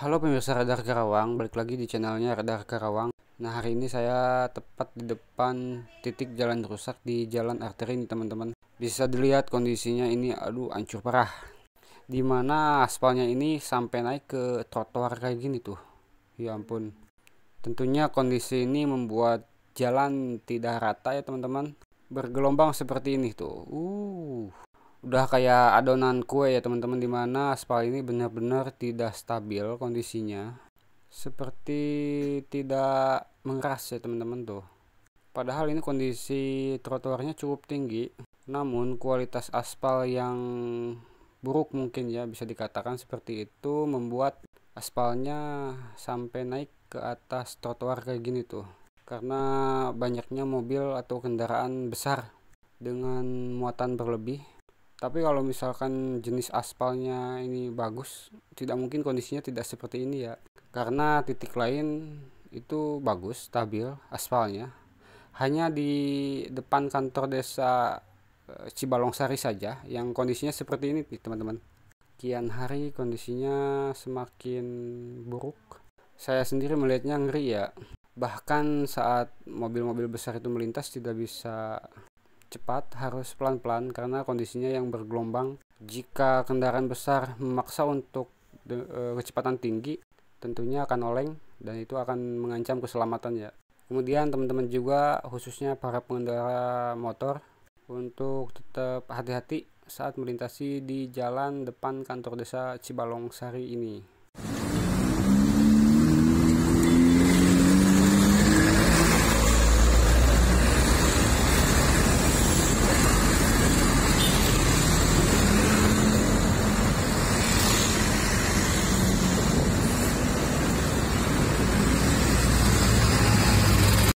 Halo pemirsa Radar Karawang, balik lagi di channelnya Radar Karawang. Nah hari ini saya tepat di depan titik jalan rusak di jalan arteri ini teman-teman. Bisa dilihat kondisinya ini aduh hancur parah. Dimana aspalnya ini sampai naik ke trotoar kayak gini tuh. Ya ampun. Tentunya kondisi ini membuat jalan tidak rata ya teman-teman. Bergelombang seperti ini tuh. Uh udah kayak adonan kue ya teman-teman dimana aspal ini benar-benar tidak stabil kondisinya seperti tidak mengeras ya teman-teman tuh padahal ini kondisi trotoarnya cukup tinggi namun kualitas aspal yang buruk mungkin ya bisa dikatakan seperti itu membuat aspalnya sampai naik ke atas trotoar kayak gini tuh karena banyaknya mobil atau kendaraan besar dengan muatan berlebih tapi kalau misalkan jenis aspalnya ini bagus tidak mungkin kondisinya tidak seperti ini ya karena titik lain itu bagus stabil aspalnya hanya di depan kantor desa eh, Cibalong Sari saja yang kondisinya seperti ini teman-teman kian hari kondisinya semakin buruk saya sendiri melihatnya ngeri ya bahkan saat mobil-mobil besar itu melintas tidak bisa cepat harus pelan-pelan karena kondisinya yang bergelombang. Jika kendaraan besar memaksa untuk e, kecepatan tinggi, tentunya akan oleng dan itu akan mengancam keselamatan ya. Kemudian teman-teman juga khususnya para pengendara motor untuk tetap hati-hati saat melintasi di jalan depan kantor desa Cibalong Sari ini.